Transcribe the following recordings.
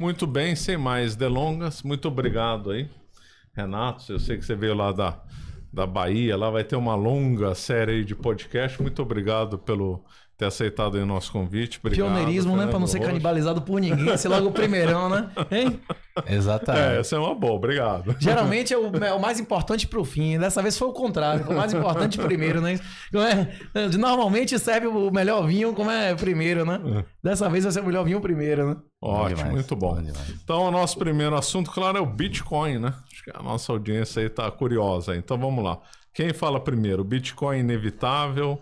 Muito bem, sem mais delongas, muito obrigado aí, Renato. Eu sei que você veio lá da, da Bahia, lá vai ter uma longa série de podcast. Muito obrigado pelo ter aceitado o nosso convite. Obrigado, Pioneirismo, né? Para não ser canibalizado por ninguém, ser logo o primeirão, né? Hein? É, Exatamente. É, essa é uma boa, obrigado. Geralmente é o, é o mais importante para o fim. Dessa vez foi o contrário, o mais importante primeiro, né? É, é, normalmente serve o melhor vinho como é primeiro, né? Dessa vez vai ser o melhor vinho primeiro, né? Ótimo, demais, muito bom. bom então, o nosso primeiro assunto, claro, é o Bitcoin, né? Acho que a nossa audiência aí está curiosa. Então, vamos lá. Quem fala primeiro? Bitcoin inevitável.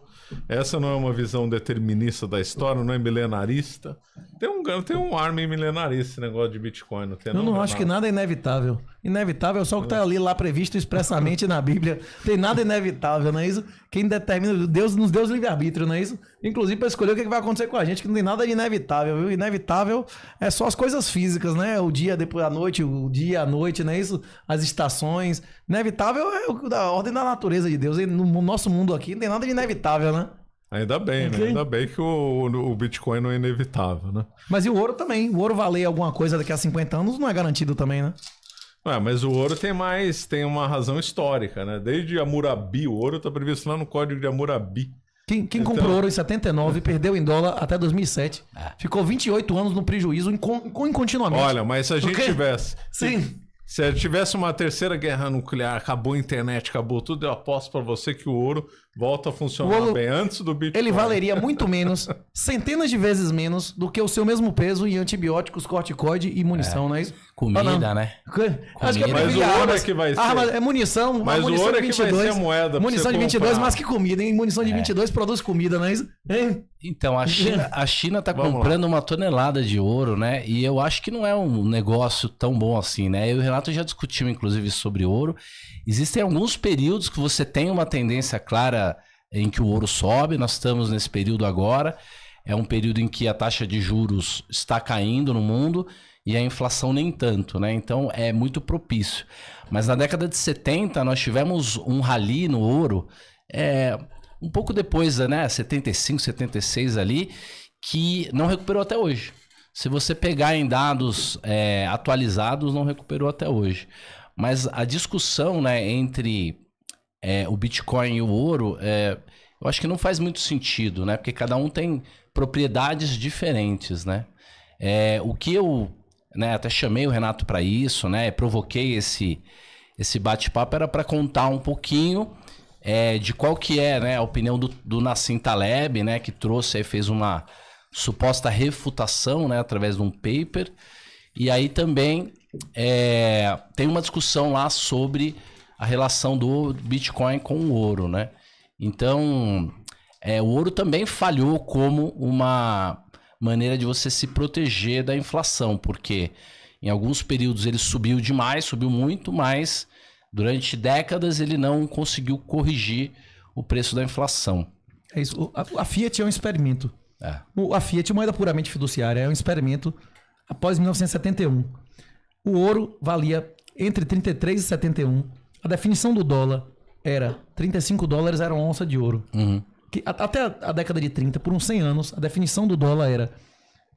Essa não é uma visão determinista da história, não é milenarista. Tem um, tem um ar milenarista esse negócio de Bitcoin, não tem Eu não, não acho que nada é inevitável. Inevitável é só o que está ali lá previsto expressamente na Bíblia. Tem nada inevitável, não é isso? Quem determina, Deus nos deu livre-arbítrio, não é isso? Inclusive para escolher o é que vai acontecer com a gente, que não tem nada de inevitável, viu? Inevitável é só as coisas físicas, né? O dia depois da noite, o dia, a noite, não é isso? As estações. Inevitável é o da ordem da natureza natureza de Deus. E no nosso mundo aqui não tem nada de inevitável, né? Ainda bem, né? okay. né? Ainda bem que o, o Bitcoin não é inevitável, né? Mas e o ouro também? O ouro valer alguma coisa daqui a 50 anos não é garantido também, né? É, mas o ouro tem mais, tem uma razão histórica, né? Desde Amurabi, o ouro está previsto lá no Código de Amurabi. Quem, quem então... comprou ouro em 79 perdeu em dólar até 2007. É. Ficou 28 anos no prejuízo incontinuamente. Olha, mas se a gente Porque... tivesse. Sim. Se tivesse uma terceira guerra nuclear, acabou a internet, acabou tudo, eu aposto para você que o ouro volta a funcionar bem antes do Bitcoin. Ele valeria muito menos, centenas de vezes menos, do que o seu mesmo peso em antibióticos, corticoide e munição, é. não é isso? Comida, ah, né? Comida. Acho que é mas o ouro é, é, é que vai ser. Arma, é munição, mas munição o ouro é que vai ser a moeda. Munição de 22, comprar. mas que comida, hein? Munição de é. 22 produz comida, não é isso? Hein? Então, a China, a China tá comprando lá. uma tonelada de ouro, né? E eu acho que não é um negócio tão bom assim, né? Eu e o Renato já discutimos, inclusive, sobre ouro. Existem alguns períodos que você tem uma tendência clara em que o ouro sobe. Nós estamos nesse período agora. É um período em que a taxa de juros está caindo no mundo e a inflação nem tanto, né? Então é muito propício. Mas na década de 70 nós tivemos um rally no ouro, é, um pouco depois, né? 75, 76 ali, que não recuperou até hoje. Se você pegar em dados é, atualizados, não recuperou até hoje. Mas a discussão né, entre é, o Bitcoin e o ouro, é, eu acho que não faz muito sentido, né? Porque cada um tem propriedades diferentes, né? É, o que eu né, até chamei o Renato para isso, né? Provoquei esse, esse bate-papo era para contar um pouquinho é, de qual que é né, a opinião do, do Nassim Taleb, né? Que trouxe e fez uma suposta refutação, né? Através de um paper. E aí também é, tem uma discussão lá sobre a relação do Bitcoin com o ouro, né? Então, é, o ouro também falhou como uma maneira de você se proteger da inflação, porque em alguns períodos ele subiu demais, subiu muito, mas durante décadas ele não conseguiu corrigir o preço da inflação. É isso. A, Fiat é um experimento. É. A Fiat, é moeda puramente fiduciária, é um experimento após 1971. O ouro valia entre 33 e 71 a definição do dólar era 35 dólares era uma onça de ouro. Uhum. Que, a, até a, a, década de 30, por uns 100 anos, a definição do dólar era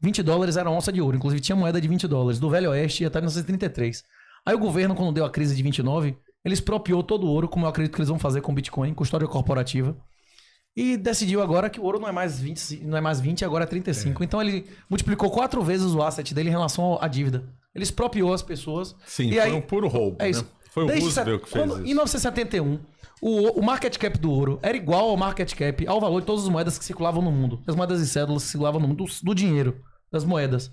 20 dólares era uma onça de ouro. Inclusive tinha moeda de 20 dólares do Velho Oeste até 1933. Aí o governo, quando deu a crise de 29, ele expropriou todo o ouro, como eu acredito que eles vão fazer com Bitcoin, custódia corporativa. E decidiu agora que o ouro não é mais 20, não é mais 20 agora é 35. É. Então ele multiplicou quatro vezes o asset dele em relação à dívida. Ele expropriou as pessoas. Sim, e foi aí, um puro roubo. É né? isso. Foi o Desde Roosevelt que fez quando, isso. Em 1971, o, o market cap do ouro era igual ao market cap, ao valor de todas as moedas que circulavam no mundo. As moedas e cédulas que circulavam no mundo, do, do dinheiro, das moedas.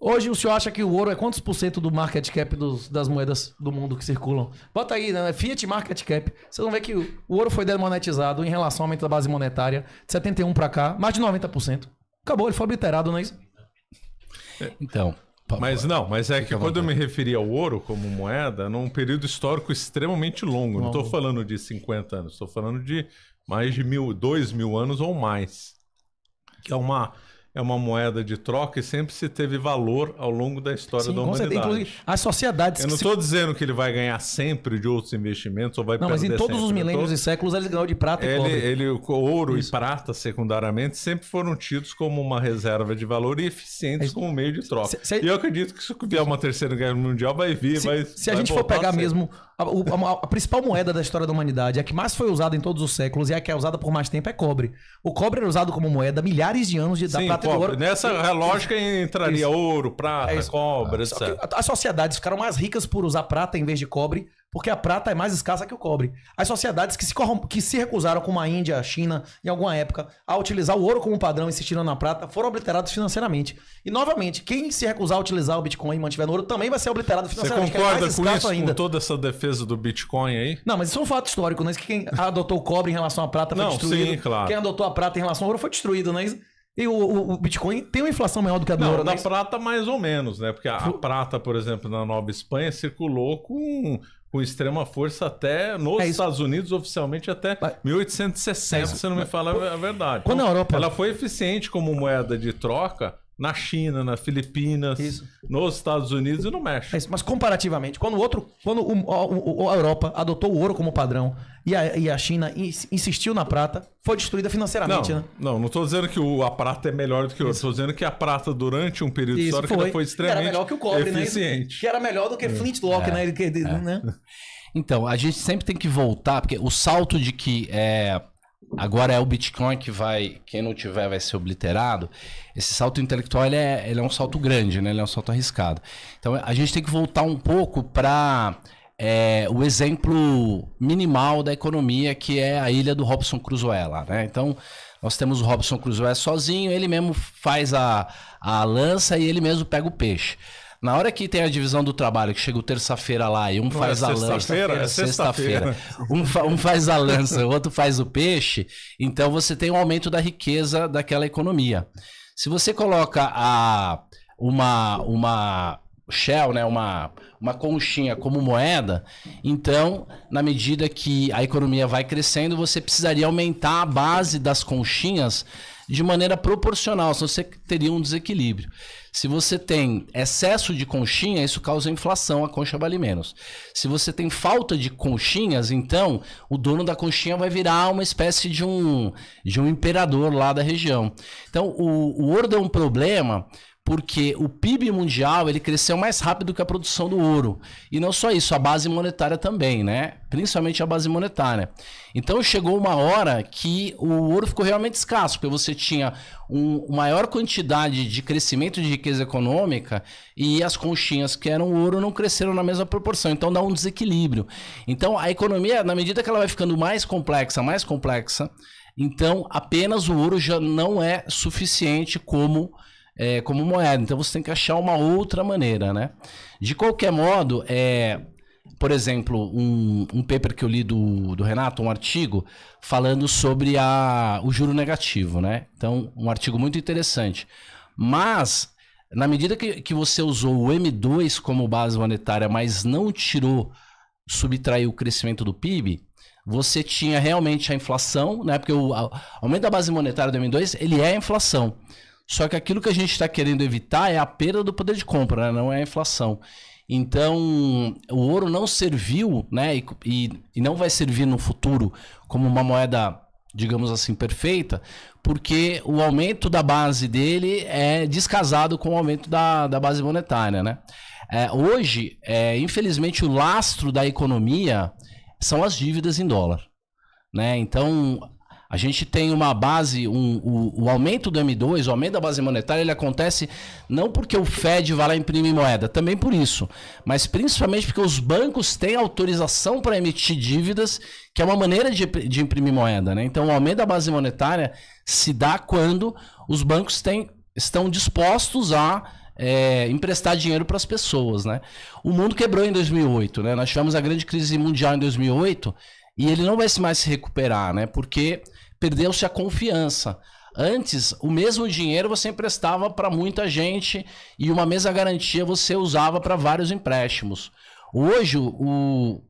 Hoje o senhor acha que o ouro é quantos por cento do market cap dos, das moedas do mundo que circulam? Bota aí, né? Fiat Market Cap. Vocês vão ver que o, o ouro foi demonetizado em relação ao aumento da base monetária de 71 para cá, mais de 90%. Acabou, ele foi obliterado, não é isso? Então, mas não, mas é Fica que quando eu me referi ao ouro como moeda, num período histórico extremamente longo. Não estou falando de 50 anos, estou falando de mais de mil, dois mil anos ou mais. Que é uma é uma moeda de troca e sempre se teve valor ao longo da história Sim, da humanidade. Inclusive, as sociedades. Eu não estou se... dizendo que ele vai ganhar sempre de outros investimentos ou vai não, perder. sempre. mas em todos sempre. os milênios e séculos eles ganharam de prata ele, e cobre. Ele, ouro Isso. e prata, secundariamente, sempre foram tidos como uma reserva de valor e eficientes é como meio de troca. Se, se... E eu acredito que se vier uma terceira guerra mundial, vai vir. Se, vai, se a gente for pegar sempre. mesmo a, a, a, principal moeda da história da humanidade, a que mais foi usada em todos os séculos e a que é usada por mais tempo é cobre. O cobre era usado como moeda milhares de anos de Sim, prata cobre. e ouro. Nessa lógica entraria isso. ouro, prata, é cobre, etc. As sociedades ficaram mais ricas por usar prata em vez de cobre porque a prata é mais escassa que o cobre. As sociedades que se, que se recusaram, como a Índia, a China, em alguma época, a utilizar o ouro como padrão e insistiram na prata, foram obliteradas financeiramente. E, novamente, quem se recusar a utilizar o Bitcoin e mantiver no ouro também vai ser obliterado financeiramente. Você é concorda é com isso, ainda. com toda essa defesa do Bitcoin aí? Não, mas isso é um fato histórico, não é isso que quem adotou o cobre em relação à prata foi não, destruído. Sim, claro. Quem adotou a prata em relação ao ouro foi destruído, não é E o, o, Bitcoin tem uma inflação maior do que a do ouro, Da né? prata, mais ou menos, né? Porque a, a prata, por exemplo, na Nova Espanha circulou com com extrema força até nos é Estados Unidos, oficialmente até mas, 1860, se não me mas, fala a verdade. Quando então, a Europa... Ela foi eficiente como moeda de troca, na China, nas Filipinas, Isso. nos Estados Unidos e no México. É isso, mas comparativamente, quando o outro, quando o, a, a Europa adotou o ouro como padrão e a, e a China insistiu na prata, foi destruída financeiramente, não, né? Não, não estou dizendo que o, a prata é melhor do que o ouro. Estou dizendo que a prata, durante um período Isso histórico, foi, foi extremamente que era melhor que o cobre, né? eficiente. Né? Que era melhor do que é. Flintlock, é, né? Que, é. né? Então, a gente sempre tem que voltar, porque o salto de que é, agora é o Bitcoin que vai, quem não tiver vai ser obliterado. Esse salto intelectual ele é, ele é um salto grande, né? Ele é um salto arriscado. Então a gente tem que voltar um pouco para é, o exemplo minimal da economia que é a ilha do Robson Crusoe lá, né? Então nós temos o Robson Crusoe sozinho, ele mesmo faz a, a lança e ele mesmo pega o peixe. Na hora que tem a divisão do trabalho, que chega o terça-feira lá e um Não é faz é a lança. Sexta-feira? É, é sexta-feira. Sexta um, fa um faz a lança, o outro faz o peixe. Então você tem um aumento da riqueza daquela economia. Se você coloca a, uma, uma shell, né, uma, uma conchinha como moeda, então, na medida que a economia vai crescendo, você precisaria aumentar a base das conchinhas de maneira proporcional, senão você teria um desequilíbrio. Se você tem excesso de conchinha, isso causa inflação, a concha vale menos. Se você tem falta de conchinhas, então o dono da conchinha vai virar uma espécie de um, de um imperador lá da região. Então, o, o ouro é um problema porque o PIB mundial ele cresceu mais rápido que a produção do ouro. E não só isso, a base monetária também, né? Principalmente a base monetária. Então chegou uma hora que o ouro ficou realmente escasso, porque você tinha uma maior quantidade de crescimento de riqueza econômica e as conchinhas que eram ouro não cresceram na mesma proporção. Então dá um desequilíbrio. Então a economia, na medida que ela vai ficando mais complexa, mais complexa, então apenas o ouro já não é suficiente como é, como moeda. Então você tem que achar uma outra maneira, né? De qualquer modo, é, por exemplo, um, um paper que eu li do, do Renato, um artigo, falando sobre a, o juro negativo, né? Então, um artigo muito interessante. Mas, na medida que, que você usou o M2 como base monetária, mas não tirou, subtraiu o crescimento do PIB, você tinha realmente a inflação, né? Porque o aumento da base monetária do M2, ele é a inflação. Só que aquilo que a gente está querendo evitar é a perda do poder de compra, né? não é a inflação. Então, o ouro não serviu, né? E, e, e, não vai servir no futuro como uma moeda, digamos assim, perfeita, porque o aumento da base dele é descasado com o aumento da, da base monetária, né? É, hoje, é, infelizmente, o lastro da economia são as dívidas em dólar. Né? Então, a gente tem uma base, um, o, o, aumento do M2, o aumento da base monetária, ele acontece não porque o Fed vai lá imprimir moeda, também por isso, mas principalmente porque os bancos têm autorização para emitir dívidas, que é uma maneira de, de imprimir moeda. Né? Então, o aumento da base monetária se dá quando os bancos têm, estão dispostos a é, emprestar dinheiro para as pessoas. Né? O mundo quebrou em 2008, né? nós tivemos a grande crise mundial em 2008 e ele não vai mais se recuperar, né? Porque perdeu-se a confiança. Antes, o mesmo dinheiro você emprestava para muita gente e uma mesma garantia você usava para vários empréstimos. Hoje, o,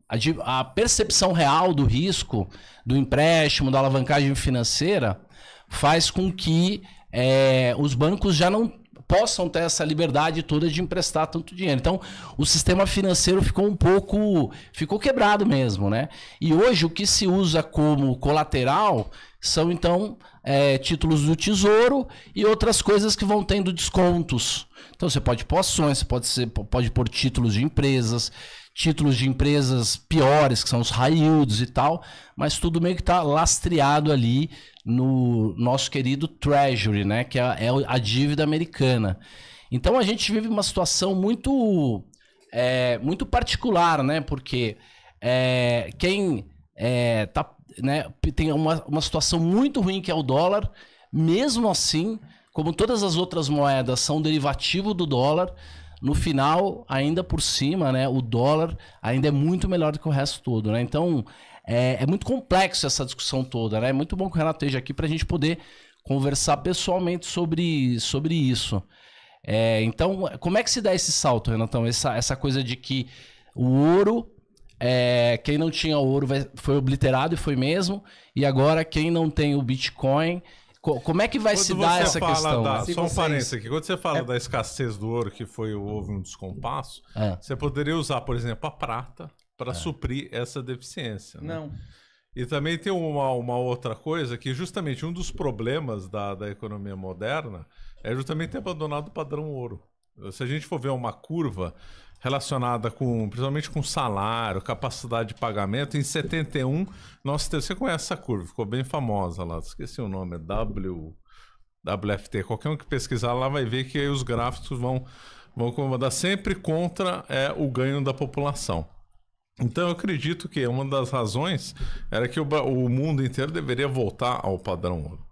a, a, percepção real do risco do empréstimo, da alavancagem financeira, faz com que é, os bancos já não possam ter essa liberdade toda de emprestar tanto dinheiro. Então, o sistema financeiro ficou um pouco, ficou quebrado mesmo, né? E hoje o que se usa como colateral são então é, títulos do tesouro e outras coisas que vão tendo descontos. Então você pode pôr ações, você pode, ser, pode pôr títulos de empresas, títulos de empresas piores, que são os high yields e tal, mas tudo meio que está lastreado ali no nosso querido Treasury, né? Que é, é a, dívida americana. Então a gente vive uma situação muito, é, muito particular, né? Porque é, quem é, tá, né, tem uma, uma situação muito ruim que é o dólar, mesmo assim, como todas as outras moedas são derivativo do dólar, no final, ainda por cima, né, o dólar ainda é muito melhor do que o resto todo, né? Então, é, é muito complexo essa discussão toda, né? É muito bom que o Renato esteja aqui para a gente poder conversar pessoalmente sobre, sobre isso. É, então, como é que se dá esse salto, Renatão? Essa, essa coisa de que o ouro, é, quem não tinha ouro foi obliterado e foi mesmo, e agora quem não tem o Bitcoin como é que vai quando se dar essa questão? Da, só vocês... um parênteses aqui. Quando você fala é... da escassez do ouro, que foi o houve um descompasso, é. você poderia usar, por exemplo, a prata para é. suprir essa deficiência. Né? Não. E também tem uma, uma outra coisa que justamente um dos problemas da, da economia moderna é justamente ter abandonado o padrão ouro. Se a gente for ver uma curva relacionada com, principalmente com salário, capacidade de pagamento, em 71 nós você conhece essa curva, ficou bem famosa lá, esqueci o nome, é W WFT, qualquer um que pesquisar lá vai ver que os gráficos vão vão comandar sempre contra é, o ganho da população. Então eu acredito que uma das razões era que o, o mundo inteiro deveria voltar ao padrão ouro.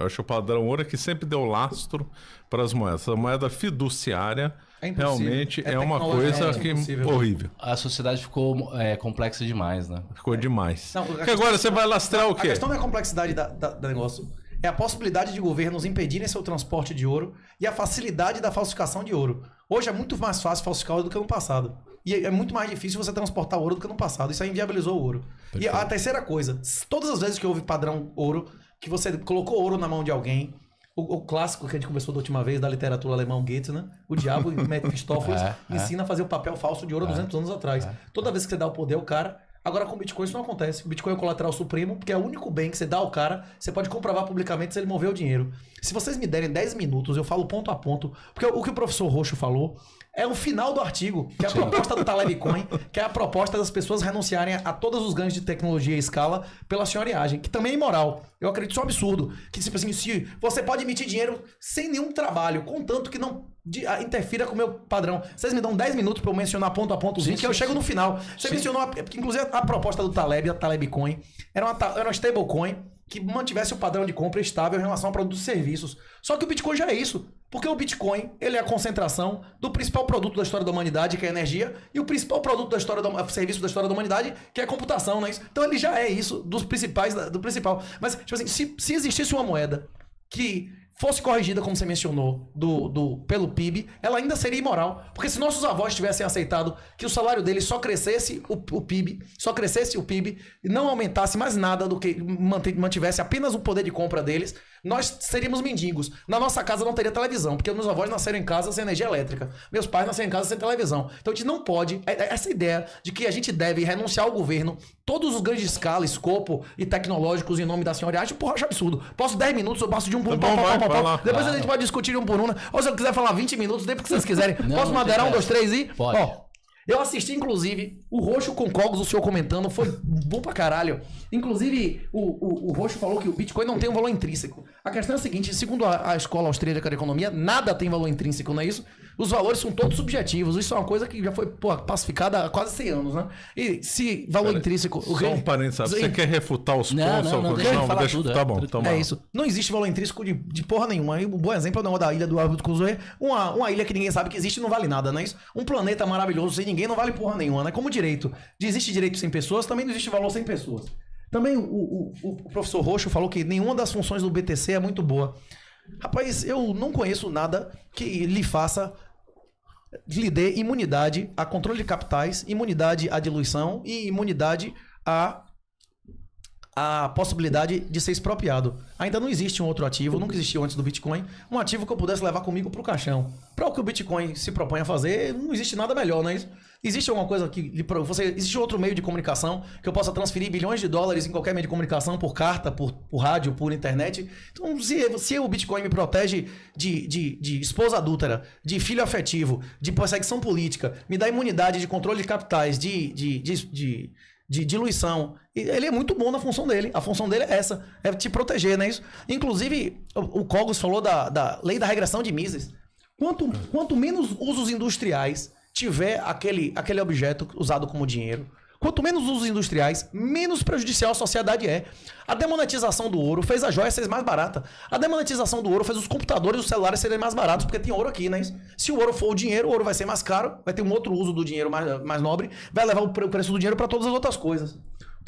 Eu acho o padrão ouro é que sempre deu lastro para as moedas. A moeda fiduciária é realmente é, é uma coisa é que é horrível. A sociedade ficou é, complexa demais, né? Ficou é. demais. Não, Porque agora você vai lastrar não, o quê? A questão da complexidade da, da, do negócio é a possibilidade de governos impedirem seu transporte de ouro e a facilidade da falsificação de ouro. Hoje é muito mais fácil falsificar ouro do que no passado. E é muito mais difícil você transportar ouro do que no passado. Isso aí inviabilizou o ouro. Perfeito. Tá e a terceira coisa, todas as vezes que houve padrão ouro, que você colocou ouro na mão de alguém. O, o, clássico que a gente começou da última vez da literatura alemã, Goethe, né? O diabo, Mephistófeles, é, é, ensina é. a fazer o papel falso de ouro é, 200 anos atrás. É. Toda vez que você dá o poder ao cara, Agora com Bitcoin isso não acontece. O Bitcoin é o colateral supremo, porque é o único bem que você dá ao cara, você pode comprovar publicamente se ele mover o dinheiro. Se vocês me derem 10 minutos, eu falo ponto a ponto, porque o que o professor Roxo falou é o final do artigo, que é a proposta do Taleb Coin, que é a proposta das pessoas renunciarem a todos os ganhos de tecnologia e escala pela senhoriagem, que também é imoral. Eu acredito isso é um absurdo. Que, tipo assim, se você pode emitir dinheiro sem nenhum trabalho, contanto que não de, a, ah, interfira com o meu padrão. Vocês me dão 10 minutos para eu mencionar ponto a ponto os sim, que eu chego no final. Você mencionou, a, é inclusive a proposta do Taleb, a Taleb Coin, era uma, era uma stablecoin que mantivesse o padrão de compra estável em relação a produtos e serviços. Só que o Bitcoin já é isso. Porque o Bitcoin, ele é a concentração do principal produto da história da humanidade, que é a energia, e o principal produto da história do serviço da história da humanidade, que é a computação, é isso? Então ele já é isso dos principais do principal. Mas tipo assim, se, se existisse uma moeda que fosse corrigida, como você mencionou, do, do, pelo PIB, ela ainda seria imoral. Porque se nossos avós tivessem aceitado que o salário deles só crescesse o, o PIB, só crescesse o PIB, e não aumentasse mais nada do que mantivesse apenas o poder de compra deles, nós seríamos mendigos. Na nossa casa não teria televisão, porque meus avós nasceram em casa sem energia elétrica. Meus pais nasceram em casa sem televisão. Então a gente não pode. É, é essa ideia de que a gente deve renunciar ao governo, todos os grandes escala, escopo e tecnológicos em nome da senhora acho, porra, acho absurdo. Posso 10 minutos, eu passo de um por um. Tá bom, pá, pá, pá, Depois claro. a gente pode discutir um por um. Ou se eu quiser falar 20 minutos, depois que vocês quiserem. Não, Posso madeirar um, dois, três e. Pode. Ó, eu assisti, inclusive, o Roxo com Cogos, o senhor comentando, foi bom pra caralho. Inclusive, o, o, o Roxo falou que o Bitcoin não tem um valor intrínseco. A questão é a seguinte: segundo a, a Escola Austríaca de Economia, nada tem valor intrínseco, não é isso? Os valores são todos subjetivos. Isso é uma coisa que já foi pô, pacificada há quase 100 anos, né? E se valor Pera, intrínseco. Só um parênteses, Você quer refutar os não, pontos? Não, não, deixa não, falar deixa, é tudo, Tá é. bom, tá bom. É isso. Não existe valor intrínseco de, de porra nenhuma. E um bom exemplo é o da ilha do Árbitro Cruzeiro. Uma, uma ilha que ninguém sabe que existe não vale nada, não é isso? Um planeta maravilhoso sem ninguém ninguém não vale porra nenhuma, né? Como direito. Existe direito sem pessoas, também não existe valor sem pessoas. Também o, o, o professor Roxo falou que nenhuma das funções do BTC é muito boa. Rapaz, eu não conheço nada que lhe faça lhe dê imunidade a controle de capitais, imunidade à diluição e imunidade à a possibilidade de ser expropriado. Ainda não existe um outro ativo, nunca existiu antes do Bitcoin, um ativo que eu pudesse levar comigo para o caixão. Para o que o Bitcoin se propõe a fazer, não existe nada melhor, não é isso? Existe alguma coisa que lhe, você existe outro meio de comunicação que eu possa transferir bilhões de dólares em qualquer meio de comunicação por carta, por, por rádio, por internet? Então, se, se o Bitcoin me protege de, de, de esposa adúltera, de filho afetivo, de perseguição política, me dá imunidade de controle de capitais, de, de, de, de de diluição. Ele é muito bom na função dele. A função dele é essa: é te proteger, não é isso? Inclusive, o Cogos falou da, da lei da regressão de Mises. Quanto, quanto menos usos industriais tiver aquele, aquele objeto usado como dinheiro. Quanto menos usos industriais, menos prejudicial a sociedade é. A demonetização do ouro fez a joia ser mais barata. A demonetização do ouro fez os computadores e os celulares serem mais baratos, porque tem ouro aqui, né? Se o ouro for o dinheiro, o ouro vai ser mais caro, vai ter um outro uso do dinheiro mais, mais nobre, vai levar o preço do dinheiro para todas as outras coisas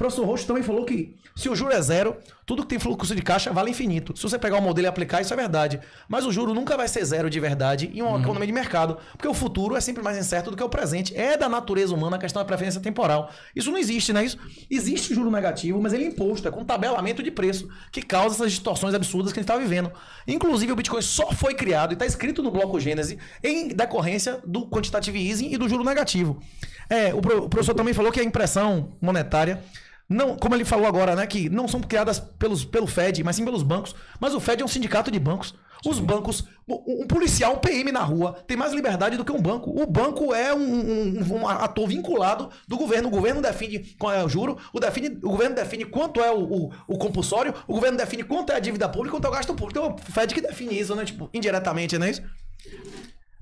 professor Roxo também falou que se o juro é zero, tudo que tem fluxo de caixa vale infinito. Se você pegar o um modelo e aplicar, isso é verdade. Mas o juro nunca vai ser zero de verdade em uma uhum. economia de mercado, porque o futuro é sempre mais incerto do que o presente. É da natureza humana a questão da preferência temporal. Isso não existe, né? Isso existe o juro negativo, mas ele é imposto, é com tabelamento de preço que causa essas distorções absurdas que a gente está vivendo. Inclusive, o Bitcoin só foi criado e está escrito no bloco Gênese em decorrência do quantitative easing e do juro negativo. É, o, o professor também falou que a impressão monetária não, como ele falou agora, né, que não são criadas pelos, pelo Fed, mas sim pelos bancos. Mas o Fed é um sindicato de bancos. Os sim. bancos, um policial, um PM na rua, tem mais liberdade do que um banco. O banco é um, um, um ator vinculado do governo. O governo define qual é o juro, o, define, o governo define quanto é o, o, o compulsório, o governo define quanto é a dívida pública, quanto é o gasto público. Então é o Fed que define isso, né? Tipo, indiretamente, não é isso?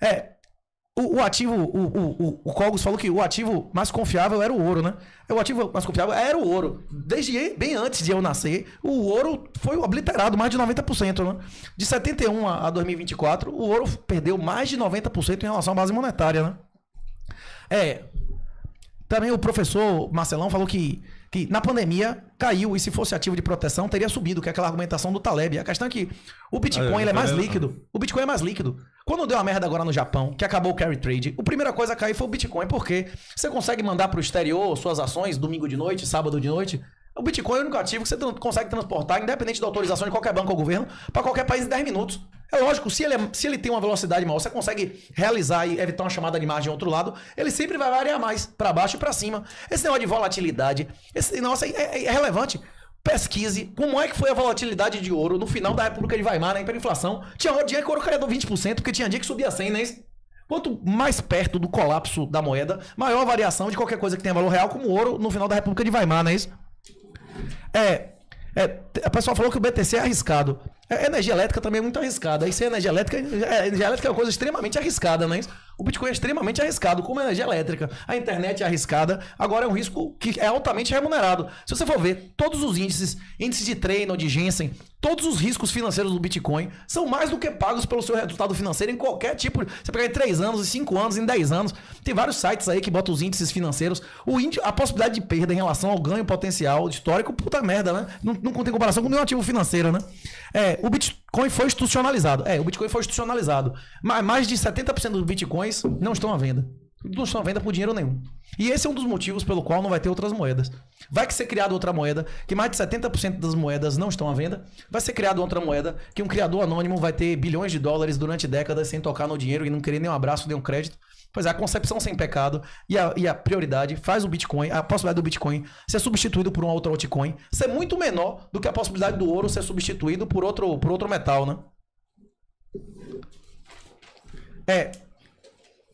É, o, o ativo, o, o, o Cogos falou que o ativo mais confiável era o ouro, né? O ativo mais confiável era o ouro. Desde bem antes de eu nascer, o ouro foi obliterado, mais de 90%, né? De 71 a 2024, o ouro perdeu mais de 90% em relação à base monetária, né? É. Também o professor Marcelão falou que que na pandemia caiu e se fosse ativo de proteção teria subido, que é aquela argumentação do Taleb. A questão é que o Bitcoin é, é mais líquido. O Bitcoin é mais líquido. Quando deu a merda agora no Japão, que acabou o carry trade, a primeira coisa a cair foi o Bitcoin, porque você consegue mandar para o exterior suas ações domingo de noite, sábado de noite, o Bitcoin é o único ativo que você consegue transportar, independente da autorização de qualquer banco ou governo, para qualquer país em 10 minutos. É lógico, se ele, é, se ele tem uma velocidade maior, você consegue realizar e evitar uma chamada de margem do outro lado, ele sempre vai variar mais, para baixo e para cima. Esse negócio de volatilidade, esse negócio é, é, é, relevante. Pesquise como é que foi a volatilidade de ouro no final da República de Weimar, na hiperinflação. Tinha um dia que o ouro caiu 20%, porque tinha dia que subia 100, né? Quanto mais perto do colapso da moeda, maior a variação de qualquer coisa que tenha valor real, como ouro no final da República de Weimar, não é isso? É, é. O pessoal falou que o BTC é arriscado. É energia elétrica também é muito arriscada. Aí, se é energia elétrica, é, energia elétrica é uma coisa extremamente arriscada, né? O Bitcoin é extremamente arriscado, como a energia elétrica. A internet é arriscada. Agora é um risco que é altamente remunerado. Se você for ver todos os índices, índices de treino, de Jensen, todos os riscos financeiros do Bitcoin são mais do que pagos pelo seu resultado financeiro em qualquer tipo. Você pegar em 3 anos, em 5 anos, em 10 anos. Tem vários sites aí que botam os índices financeiros. O índice, a possibilidade de perda em relação ao ganho potencial histórico, puta merda, né? Não, não tem comparação com nenhum ativo financeiro, né? É, é, o Bitcoin foi institucionalizado. É, o Bitcoin foi institucionalizado. Mas mais de 70% dos Bitcoins não estão à venda. Não estão à venda por dinheiro nenhum. E esse é um dos motivos pelo qual não vai ter outras moedas. Vai que ser criada outra moeda, que mais de 70% das moedas não estão à venda. Vai ser criada outra moeda, que um criador anônimo vai ter bilhões de dólares durante décadas sem tocar no dinheiro e não querer nem um abraço, nem um crédito. Pois é, a concepção sem pecado e a, e a prioridade faz o Bitcoin, a possibilidade do Bitcoin ser substituído por um outro altcoin ser muito menor do que a possibilidade do ouro ser substituído por outro, por outro metal, né? É.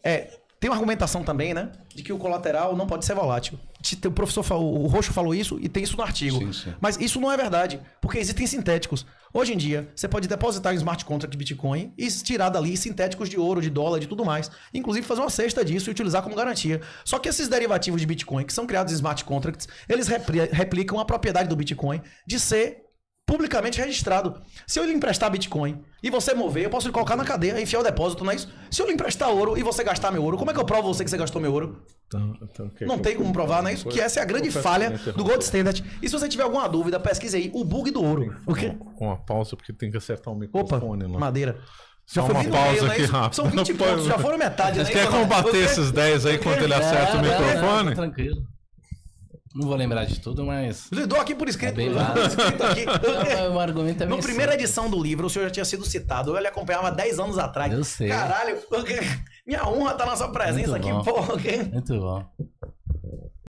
É. Tem uma argumentação também, né? De que o colateral não pode ser volátil. O professor falou, o Roxo falou isso e tem isso no artigo. Sim, sim. Mas isso não é verdade, porque existem sintéticos. Hoje em dia, você pode depositar em smart contract de Bitcoin e tirar dali sintéticos de ouro, de dólar, de tudo mais. Inclusive fazer uma cesta disso e utilizar como garantia. Só que esses derivativos de Bitcoin que são criados em smart contracts, eles replicam a propriedade do Bitcoin de ser publicamente registrado. Se eu lhe emprestar Bitcoin e você mover, eu posso lhe colocar na cadeia, enfiar o depósito, não é isso? Se eu lhe emprestar ouro e você gastar meu ouro, como é que eu provo você que você gastou meu ouro? Então, então, é não tem como provar, não é isso? que essa é a grande falha do Gold Standard. E se você tiver alguma dúvida, pesquise aí o bug do ouro. O quê? Uma, pausa, porque tem que acertar o microfone. Opa, né? lá. madeira. Já Só uma pausa meio, é aqui né? rápido. São 20 pontos, já foram metade. Você né? combater esses 10 aí quando ele acerta é, o é, microfone? É, é, tranquilo. Não vou lembrar de tudo, mas. Lidou aqui por escrito. É lá. escrito aqui. Não, o argumento é Na assim. primeira simples. edição do livro, o senhor já tinha sido citado. Eu lhe acompanhava 10 anos atrás. Eu sei. Caralho, minha honra tá na sua presença Muito aqui, bom. Muito bom.